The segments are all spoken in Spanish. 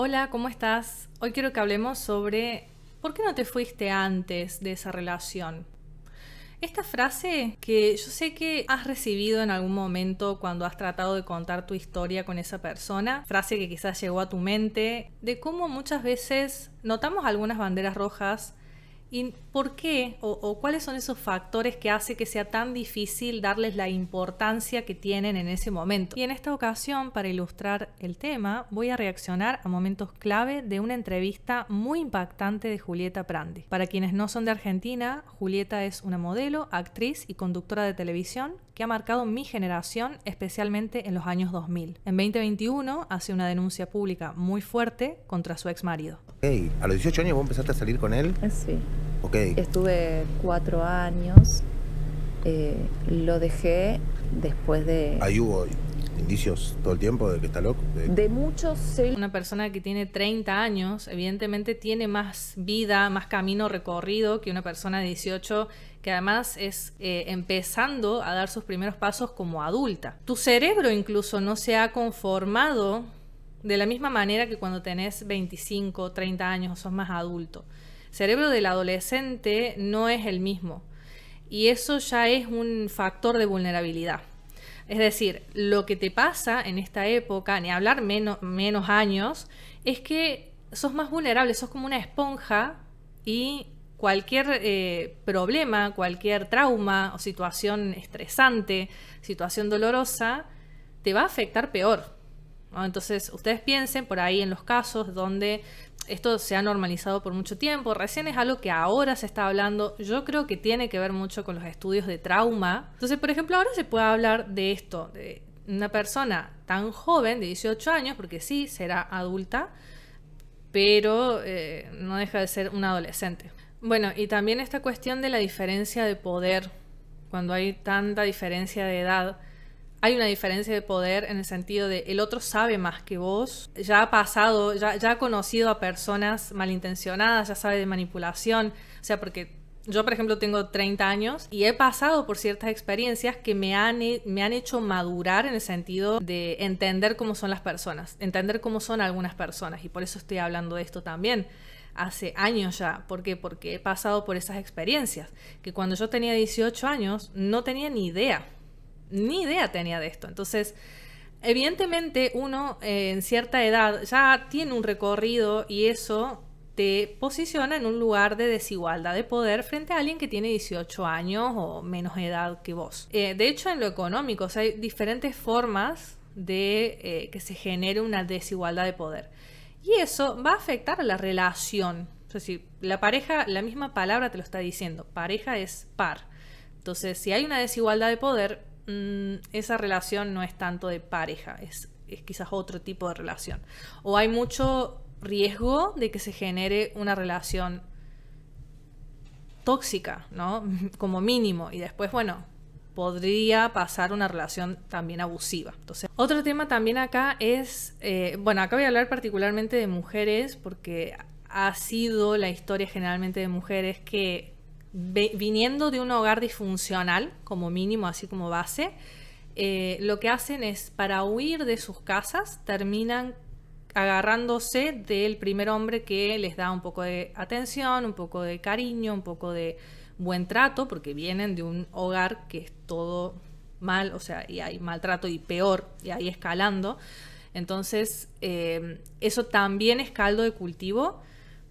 Hola, ¿cómo estás? Hoy quiero que hablemos sobre ¿por qué no te fuiste antes de esa relación? Esta frase que yo sé que has recibido en algún momento cuando has tratado de contar tu historia con esa persona, frase que quizás llegó a tu mente, de cómo muchas veces notamos algunas banderas rojas ¿Y por qué o, cuáles son esos factores que hace que sea tan difícil darles la importancia que tienen en ese momento? Y en esta ocasión, para ilustrar el tema, voy a reaccionar a momentos clave de una entrevista muy impactante de Julieta Prandi. Para quienes no son de Argentina, Julieta es una modelo, actriz y conductora de televisión que ha marcado mi generación, especialmente en los años 2000. En 2021 hace una denuncia pública muy fuerte contra su ex marido. Hey, a los 18 años vos empezaste a salir con él. Ah, sí. Estuve cuatro años. Eh, lo dejé después de... Ahí hubo indicios todo el tiempo de que está loco. De, muchos... Una persona que tiene 30 años, evidentemente tiene más vida, más camino recorrido que una persona de 18 que además es eh, empezando a dar sus primeros pasos como adulta. Tu cerebro incluso no se ha conformado de la misma manera que cuando tenés 25, 30 años o sos más adulto cerebro del adolescente no es el mismo. Y eso ya es un factor de vulnerabilidad. Es decir, lo que te pasa en esta época, ni hablar menos, menos años, es que sos más vulnerable, sos como una esponja y cualquier eh, problema, cualquier trauma o situación estresante, situación dolorosa, te va a afectar peor. Entonces, ustedes piensen por ahí en los casos donde esto se ha normalizado por mucho tiempo, recién es algo que ahora se está hablando, yo creo que tiene que ver mucho con los estudios de trauma. Entonces, por ejemplo, ahora se puede hablar de esto, de una persona tan joven, de 18 años, porque sí, será adulta, pero eh, no deja de ser un adolescente. Bueno, y también esta cuestión de la diferencia de poder, cuando hay tanta diferencia de edad, hay una diferencia de poder en el sentido de el otro sabe más que vos, ya ha pasado, ya, ha conocido a personas malintencionadas, ya sabe de manipulación, o sea, porque yo, por ejemplo, tengo 30 años y he pasado por ciertas experiencias que me han, me han hecho madurar en el sentido de entender cómo son las personas, entender cómo son algunas personas. Y por eso estoy hablando de esto también hace años ya. ¿Por Porque he pasado por esas experiencias que cuando yo tenía 18 años no tenía ni idea ni idea tenía de esto. Entonces, evidentemente uno eh, en cierta edad ya tiene un recorrido y eso te posiciona en un lugar de desigualdad de poder frente a alguien que tiene 18 años o menos edad que vos. Eh, de hecho, en lo económico, hay diferentes formas de eh, que se genere una desigualdad de poder. Y eso va a afectar a la relación. O sea, si la pareja, la misma palabra te lo está diciendo, pareja es par. Entonces, si hay una desigualdad de poder, Mm, esa relación no es tanto de pareja, es, es quizás otro tipo de relación. O hay mucho riesgo de que se genere una relación tóxica, ¿no? Como mínimo. Y después, bueno, podría pasar una relación también abusiva. Entonces, otro tema también acá es, eh, bueno, acá voy a hablar particularmente de mujeres porque ha sido la historia generalmente de mujeres que viniendo de un hogar disfuncional, como mínimo, así como base, eh, lo que hacen es, para huir de sus casas, terminan agarrándose del primer hombre que les da un poco de atención, un poco de cariño, un poco de buen trato, porque vienen de un hogar que es todo mal, o sea, y hay maltrato y peor, y ahí escalando. Entonces, eh, eso también es caldo de cultivo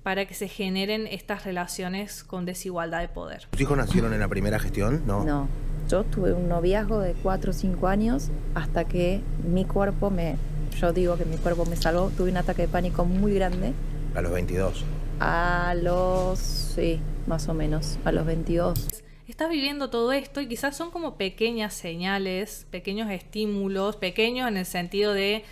para que se generen estas relaciones con desigualdad de poder. ¿Tus hijos nacieron en la primera gestión? No. No. Yo tuve un noviazgo de 4 o 5 años hasta que mi cuerpo me. Yo digo que mi cuerpo me salvó. Tuve un ataque de pánico muy grande. ¿A los 22? A los. Sí, más o menos. A los 22 estás viviendo todo esto y quizás son como pequeñas señales, pequeños estímulos, pequeños en el sentido de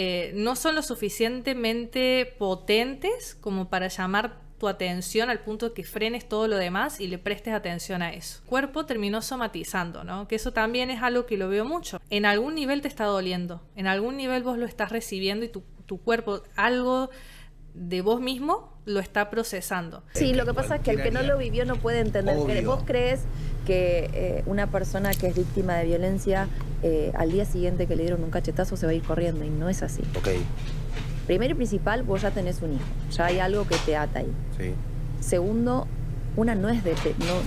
eh, no son lo suficientemente potentes como para llamar tu atención al punto que frenes todo lo demás y le prestes atención a eso. cuerpo terminó somatizando, Que eso también es algo que lo veo mucho. En algún nivel te está doliendo, en algún nivel vos lo estás recibiendo y tu, cuerpo, algo de vos mismo, lo está procesando. Sí, lo que pasa es que el que no lo vivió no puede entender. Que vos crees que eh, una persona que es víctima de violencia eh, al día siguiente que le dieron un cachetazo se va a ir corriendo y no es así. Primero y principal, vos ya tenés un hijo, ya hay algo que te ata ahí. Segundo, una no es de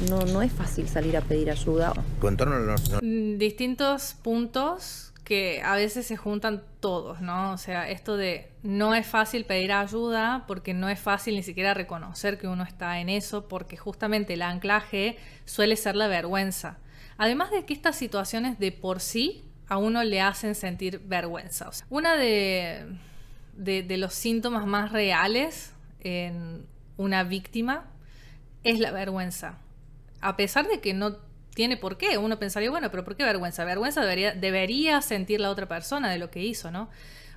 no, no, no es fácil salir a pedir ayuda. Mm, distintos puntos que a veces se juntan todos, ¿no? O sea, esto de no es fácil pedir ayuda porque no es fácil ni siquiera reconocer que uno está en eso porque justamente el anclaje suele ser la vergüenza. Además de que estas situaciones de por sí a uno le hacen sentir vergüenza. una de, de los síntomas más reales en una víctima es la vergüenza. A pesar de que no tiene por qué. Uno pensaría, bueno, pero ¿por qué vergüenza? Vergüenza debería, debería sentir la otra persona de lo que hizo, ¿no?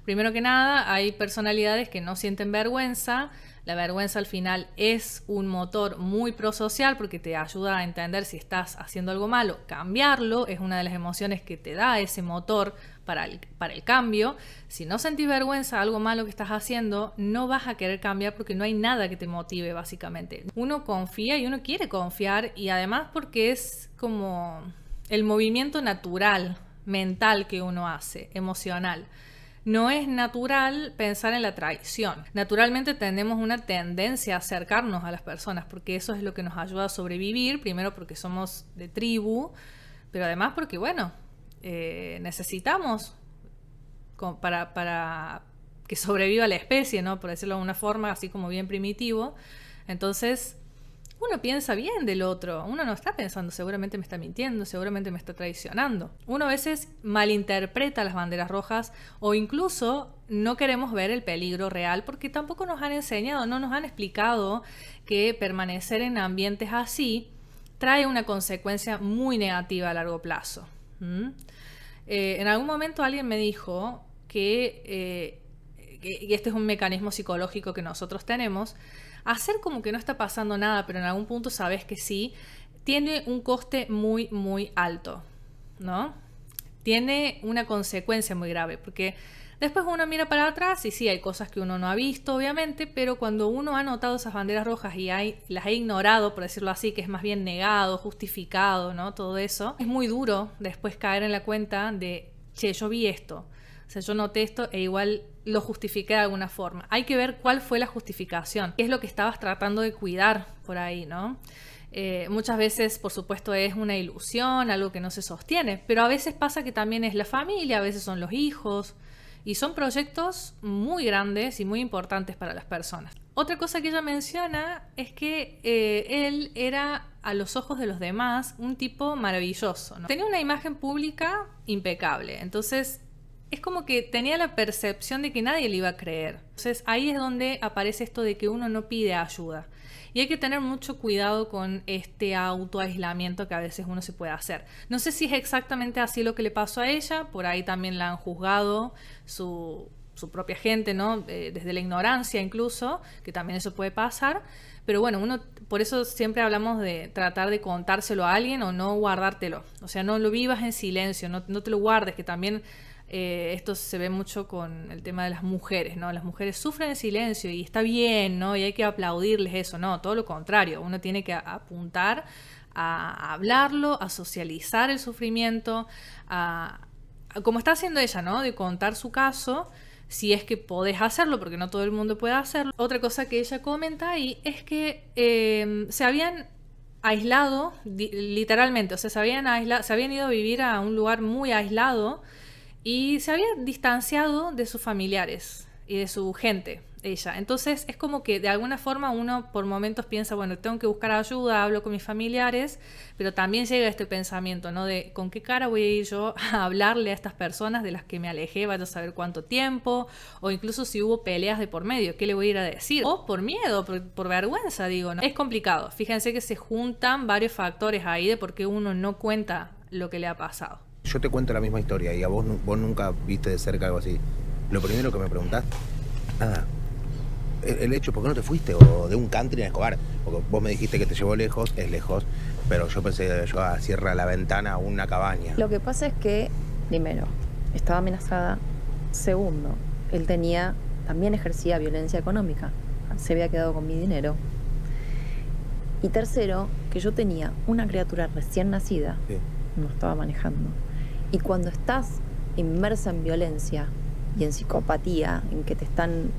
Primero que nada, hay personalidades que no sienten vergüenza. La vergüenza al final es un motor muy prosocial porque te ayuda a entender si estás haciendo algo malo. Cambiarlo es una de las emociones que te da ese motor para el, cambio. Si no sentís vergüenza algo malo que estás haciendo, no vas a querer cambiar porque no hay nada que te motive básicamente. Uno confía y uno quiere confiar y además porque es como el movimiento natural, mental que uno hace, emocional no es natural pensar en la traición. Naturalmente tenemos una tendencia a acercarnos a las personas porque eso es lo que nos ayuda a sobrevivir, primero porque somos de tribu, pero además porque, bueno, eh, necesitamos para, para que sobreviva la especie, ¿no? Por decirlo de una forma, así como bien primitivo. Entonces, uno piensa bien del otro, uno no está pensando, seguramente me está mintiendo, seguramente me está traicionando. Uno a veces malinterpreta las banderas rojas o incluso no queremos ver el peligro real porque tampoco nos han enseñado, no nos han explicado que permanecer en ambientes así trae una consecuencia muy negativa a largo plazo. Eh, en algún momento alguien me dijo que, eh, que, y este es un mecanismo psicológico que nosotros tenemos, hacer como que no está pasando nada, pero en algún punto sabes que sí, tiene un coste muy, muy alto, ¿no? Tiene una consecuencia muy grave, porque después uno mira para atrás y sí, hay cosas que uno no ha visto, obviamente, pero cuando uno ha notado esas banderas rojas y hay, las ha ignorado, por decirlo así, que es más bien negado, justificado, ¿no? Todo eso, es muy duro después caer en la cuenta de, che, yo vi esto, yo noté esto e igual lo justifiqué de alguna forma. Hay que ver cuál fue la justificación, qué es lo que estabas tratando de cuidar por ahí, ¿no? Eh, muchas veces, por supuesto, es una ilusión, algo que no se sostiene, pero a veces pasa que también es la familia, a veces son los hijos, y son proyectos muy grandes y muy importantes para las personas. Otra cosa que ella menciona es que eh, él era, a los ojos de los demás, un tipo maravilloso. ¿no? Tenía una imagen pública impecable, entonces es como que tenía la percepción de que nadie le iba a creer. Entonces ahí es donde aparece esto de que uno no pide ayuda. Y hay que tener mucho cuidado con este autoaislamiento que a veces uno se puede hacer. No sé si es exactamente así lo que le pasó a ella, por ahí también la han juzgado su, propia gente, ¿no? Eh, desde la ignorancia incluso, que también eso puede pasar. Pero bueno, uno, por eso siempre hablamos de tratar de contárselo a alguien o no guardártelo. O sea, no lo vivas en silencio, no, no te lo guardes, que también eh, esto se ve mucho con el tema de las mujeres, ¿no? Las mujeres sufren en silencio y está bien, ¿no? Y hay que aplaudirles eso, no, todo lo contrario, uno tiene que apuntar a hablarlo, a socializar el sufrimiento, como está haciendo ella, ¿no? De contar su caso, si es que podés hacerlo, porque no todo el mundo puede hacerlo. Otra cosa que ella comenta ahí es que em, se habían aislado, literalmente, o sea, se habían, aislado, se habían ido a vivir a un lugar muy aislado, y se había distanciado de sus familiares y de su gente, ella. Entonces es como que de alguna forma uno por momentos piensa, bueno, tengo que buscar ayuda, hablo con mis familiares, pero también llega este pensamiento, ¿no? De con qué cara voy a ir yo a hablarle a estas personas de las que me alejé, vaya a saber cuánto tiempo, o incluso si hubo peleas de por medio, ¿qué le voy a ir a decir? O por miedo, por, por vergüenza, digo, ¿no? Es complicado. Fíjense que se juntan varios factores ahí de por qué uno no cuenta lo que le ha pasado yo te cuento la misma historia y a vos, vos nunca viste de cerca algo así. Lo primero que me preguntaste, nada. El, hecho, ¿por qué no te fuiste? O de un country a Escobar. Porque vos me dijiste que te llevó lejos, es lejos, pero yo pensé yo a ah, cierra la ventana a una cabaña. Lo que pasa es que, primero, estaba amenazada. Segundo, él tenía, también ejercía violencia económica. Se había quedado con mi dinero. Y tercero, que yo tenía una criatura recién nacida. No estaba manejando. Y cuando estás inmersa en violencia y en psicopatía, en que te están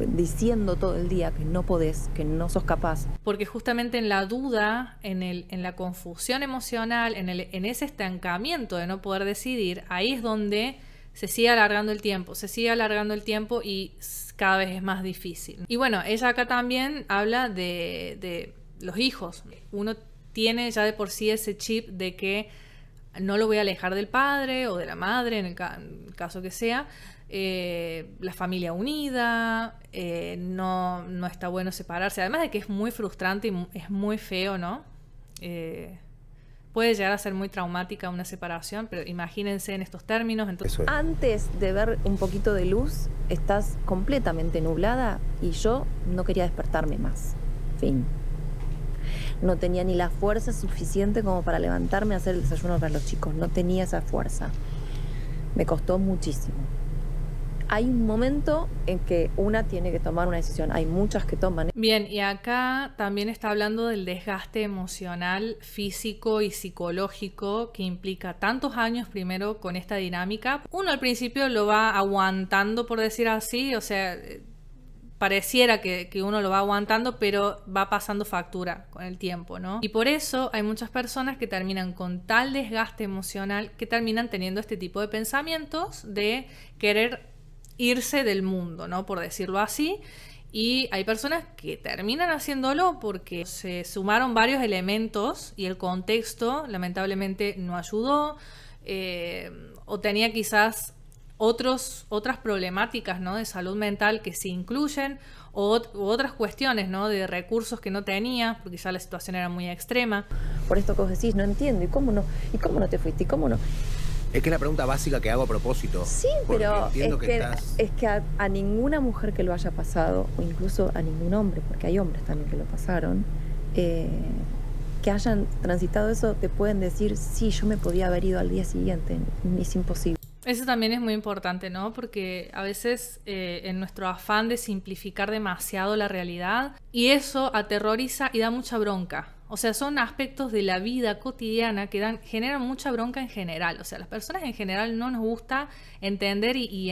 diciendo todo el día que no podés, que no sos capaz. Porque justamente en la duda, en, el, en la confusión emocional, en, el, en ese estancamiento de no poder decidir, ahí es donde se sigue alargando el tiempo, se sigue alargando el tiempo y cada vez es más difícil. Y bueno, ella acá también habla de los hijos. Uno tiene ya de por sí ese chip de que no lo voy a alejar del padre o de la madre, en el, caso que sea, eh, la familia unida, eh, no, no, está bueno separarse, además de que es muy frustrante y es muy feo, ¿no? Eh, puede llegar a ser muy traumática una separación, pero imagínense en estos términos. Entonces... Antes de ver un poquito de luz, estás completamente nublada y yo no quería despertarme más. Fin no tenía ni la fuerza suficiente como para levantarme a hacer el desayuno para los chicos. No tenía esa fuerza. Me costó muchísimo. Hay un momento en que una tiene que tomar una decisión. Hay muchas que toman. ¿eh? Bien, y acá también está hablando del desgaste emocional, físico y psicológico que implica tantos años primero con esta dinámica. Uno al principio lo va aguantando, por decir así, o sea pareciera que, uno lo va aguantando, pero va pasando factura con el tiempo, ¿no? Y por eso hay muchas personas que terminan con tal desgaste emocional que terminan teniendo este tipo de pensamientos de querer irse del mundo, ¿no? Por decirlo así. Y hay personas que terminan haciéndolo porque se sumaron varios elementos y el contexto lamentablemente no ayudó eh, o tenía quizás otros, otras problemáticas ¿no? de salud mental que se incluyen o, otras cuestiones ¿no? de recursos que no tenía, porque ya la situación era muy extrema. Por esto que vos decís, no entiendo, ¿y cómo no? ¿Y cómo no te fuiste? ¿Y cómo no? Es que es la pregunta básica que hago a propósito. Sí, pero es que, a, ninguna mujer que lo haya pasado, o incluso a ningún hombre, porque hay hombres también que lo pasaron, eh, que hayan transitado eso, te pueden decir, sí, yo me podía haber ido al día siguiente, es imposible. Eso también es muy importante, ¿no? Porque a veces eh, en nuestro afán de simplificar demasiado la realidad, y eso aterroriza y da mucha bronca o sea, son aspectos de la vida cotidiana que dan, generan mucha bronca en general. O sea, las personas en general no nos gusta entender y,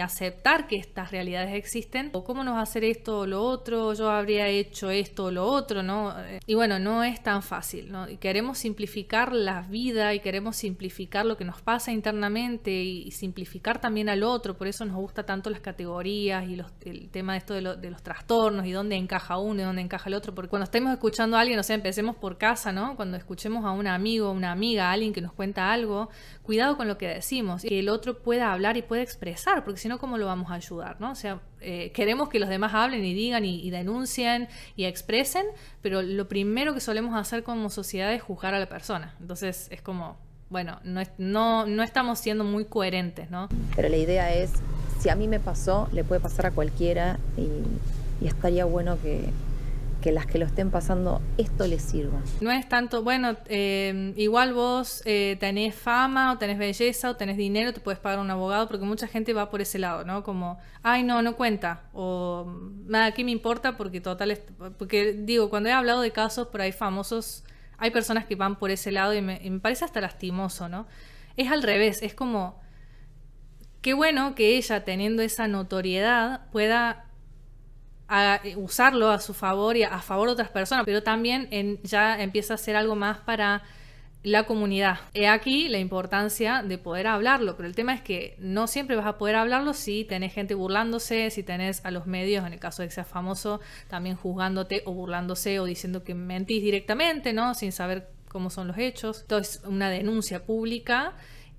aceptar que estas realidades existen. O cómo nos va a hacer esto o lo otro, yo habría hecho esto o lo otro, ¿no? Y bueno, no es tan fácil, ¿no? Y queremos simplificar la vida y queremos simplificar lo que nos pasa internamente y, simplificar también al otro. Por eso nos gusta tanto las categorías y los, el tema de esto de, de los trastornos y dónde encaja uno y dónde encaja el otro. Porque cuando estemos escuchando a alguien, o sea, empecemos por casa, ¿no? Cuando escuchemos a un amigo, una amiga, alguien que nos cuenta algo, cuidado con lo que decimos, que el otro pueda hablar y pueda expresar, porque si no, ¿cómo lo vamos a ayudar, ¿no? O sea, eh, queremos que los demás hablen y digan y, denuncien y expresen, pero lo primero que solemos hacer como sociedad es juzgar a la persona. Entonces es como, bueno, no, no, estamos siendo muy coherentes, ¿no? Pero la idea es, si a mí me pasó, le puede pasar a cualquiera y estaría bueno que que las que lo estén pasando esto les sirva. No es tanto, bueno, eh, igual vos eh, tenés fama o tenés belleza o tenés dinero, te puedes pagar un abogado, porque mucha gente va por ese lado, ¿no? Como, ay, no, no cuenta, o nada, ¿qué me importa? Porque total, porque digo, cuando he hablado de casos por ahí famosos, hay personas que van por ese lado y me parece hasta lastimoso, ¿no? Es al revés, es como, qué bueno que ella teniendo esa notoriedad pueda a eh, usarlo a su favor y a favor de otras personas, pero también ya empieza a ser algo más para la comunidad. He aquí la importancia de poder hablarlo, pero el tema es que no siempre vas a poder hablarlo si tenés gente burlándose, si tenés a los medios, en el caso de que seas famoso, también juzgándote o burlándose o diciendo que mentís directamente, ¿no? Sin saber cómo son los hechos. Entonces, una denuncia pública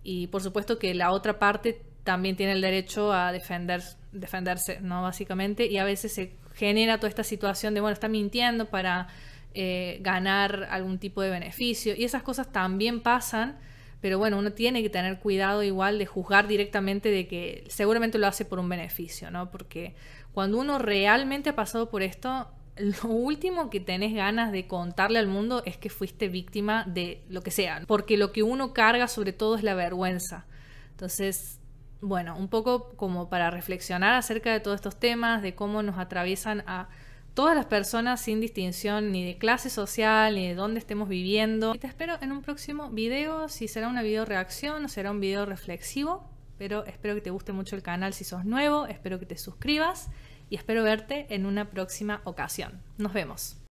y por supuesto que la otra parte también tiene el derecho a defender, defenderse, ¿no? Básicamente, y a veces se genera toda esta situación de, bueno, está mintiendo para eh, ganar algún tipo de beneficio. Y esas cosas también pasan, pero bueno, uno tiene que tener cuidado igual de juzgar directamente de que seguramente lo hace por un beneficio, ¿no? Porque cuando uno realmente ha pasado por esto, lo último que tenés ganas de contarle al mundo es que fuiste víctima de lo que sea, porque lo que uno carga sobre todo es la vergüenza. Entonces, bueno, un poco como para reflexionar acerca de todos estos temas, de cómo nos atraviesan a todas las personas sin distinción ni de clase social ni de dónde estemos viviendo. Y te espero en un próximo video, si será una video reacción o será un video reflexivo, pero espero que te guste mucho el canal si sos nuevo, espero que te suscribas y espero verte en una próxima ocasión. Nos vemos.